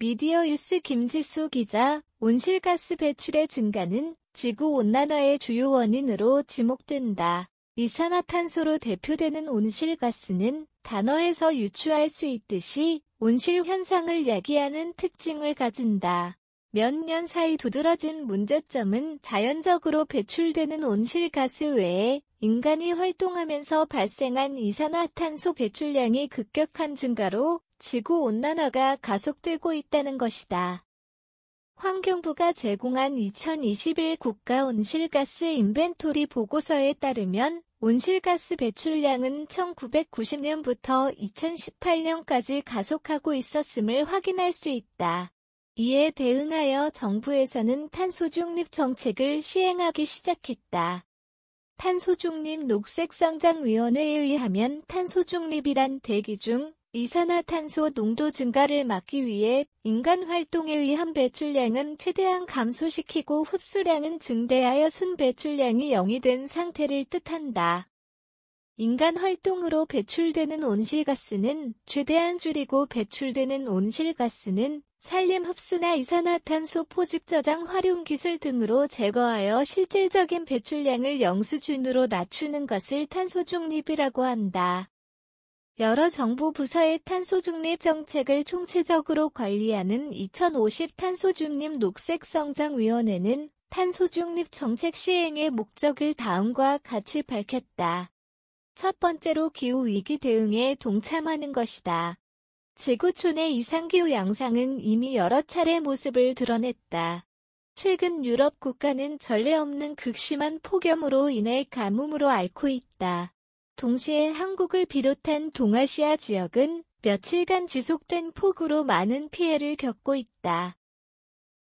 미디어 뉴스 김지수 기자, 온실가스 배출의 증가는 지구온난화의 주요 원인으로 지목된다. 이산화탄소로 대표되는 온실가스는 단어에서 유추할 수 있듯이 온실 현상을 야기하는 특징을 가진다. 몇 년 사이 두드러진 문제점은 자연적으로 배출되는 온실가스 외에 인간이 활동하면서 발생한 이산화탄소 배출량이 급격한 증가로 지구온난화가 가속되고 있다는 것이다. 환경부가 제공한 2021 국가 온실가스 인벤토리 보고서에 따르면 온실가스 배출량은 1990년부터 2018년까지 가속하고 있었음을 확인할 수 있다. 이에 대응하여 정부에서는 탄소중립 정책을 시행하기 시작했다. 탄소중립 녹색성장위원회에 의하면 탄소중립이란 대기 중 이산화탄소 농도 증가를 막기 위해 인간 활동에 의한 배출량은 최대한 감소시키고 흡수량은 증대하여 순배출량이 0이 된 상태를 뜻한다. 인간 활동으로 배출되는 온실가스는 최대한 줄이고 배출되는 온실가스는 산림 흡수나 이산화탄소 포집 저장 활용 기술 등으로 제거하여 실질적인 배출량을 영수준으로 낮추는 것을 탄소 중립이라고 한다. 여러 정부 부서의 탄소 중립 정책을 총체적으로 관리하는 2050 탄소 중립 녹색 성장 위원회는 탄소 중립 정책 시행의 목적을 다음과 같이 밝혔다. 첫 번째로 기후 위기 대응에 동참하는 것이다. 지구촌의 이상기후 양상은 이미 여러 차례 모습을 드러냈다. 최근 유럽 국가는 전례 없는 극심한 폭염으로 인해 가뭄으로 앓고 있다. 동시에 한국을 비롯한 동아시아 지역은 며칠간 지속된 폭우로 많은 피해를 겪고 있다.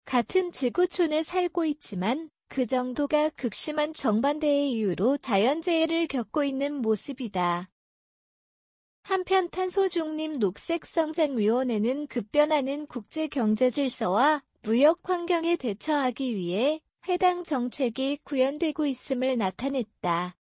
같은 지구촌에 살고 있지만 그 정도가 극심한 정반대의 이유로 자연재해를 겪고 있는 모습이다. 한편 탄소중립 녹색성장위원회는 급변하는 국제경제질서와 무역 환경에 대처하기 위해 해당 정책이 구현되고 있음을 나타냈다.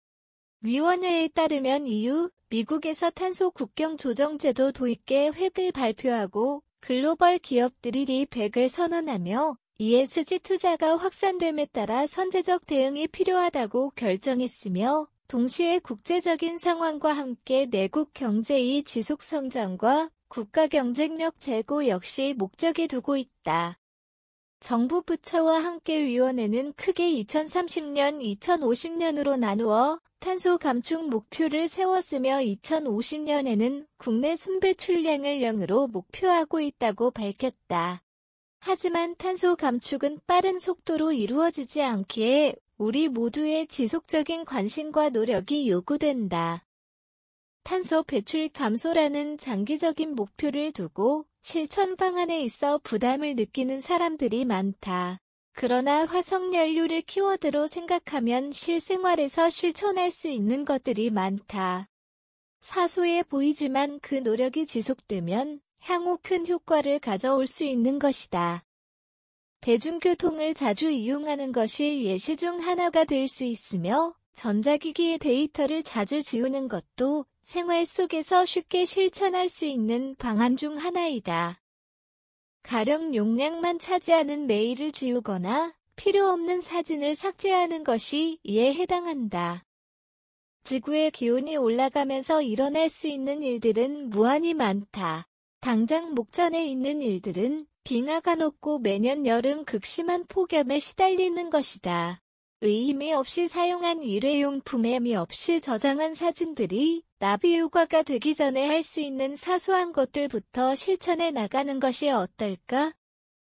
위원회에 따르면 이후 미국에서 탄소 국경 조정 제도 도입계 획을 발표하고 글로벌 기업들이 리백을 선언하며 ESG 투자가 확산됨에 따라 선제적 대응이 필요하다고 결정했으며 동시에 국제적인 상황과 함께 내국 경제의 지속성장과 국가 경쟁력 제고 역시 목적에 두고 있다. 정부 부처와 함께 위원회는 크게 2030년, 2050년으로 나누어 탄소 감축 목표를 세웠으며 2050년에는 국내 순배출량을 0으로 목표하고 있다고 밝혔다. 하지만 탄소 감축은 빠른 속도로 이루어지지 않기에 우리 모두의 지속적인 관심과 노력이 요구된다. 탄소 배출 감소라는 장기적인 목표를 두고 실천 방안에 있어 부담을 느끼는 사람들이 많다. 그러나 화석연료를 키워드로 생각하면 실생활에서 실천할 수 있는 것들이 많다. 사소해 보이지만 그 노력이 지속되면 향후 큰 효과를 가져올 수 있는 것이다. 대중교통을 자주 이용하는 것이 예시 중 하나가 될 수 있으며 전자기기의 데이터를 자주 지우는 것도 생활 속에서 쉽게 실천할 수 있는 방안 중 하나이다. 가령 용량만 차지하는 메일을 지우거나 필요 없는 사진을 삭제하는 것이 이에 해당한다. 지구의 기온이 올라가면서 일어날 수 있는 일들은 무한히 많다. 당장 목전에 있는 일들은 빙하가 녹고 매년 여름 극심한 폭염에 시달리는 것이다. 의미 없이 사용한 일회용품에 미 없이 저장한 사진들이 나비 효과가 되기 전에 할 수 있는 사소한 것들부터 실천해 나가는 것이 어떨까?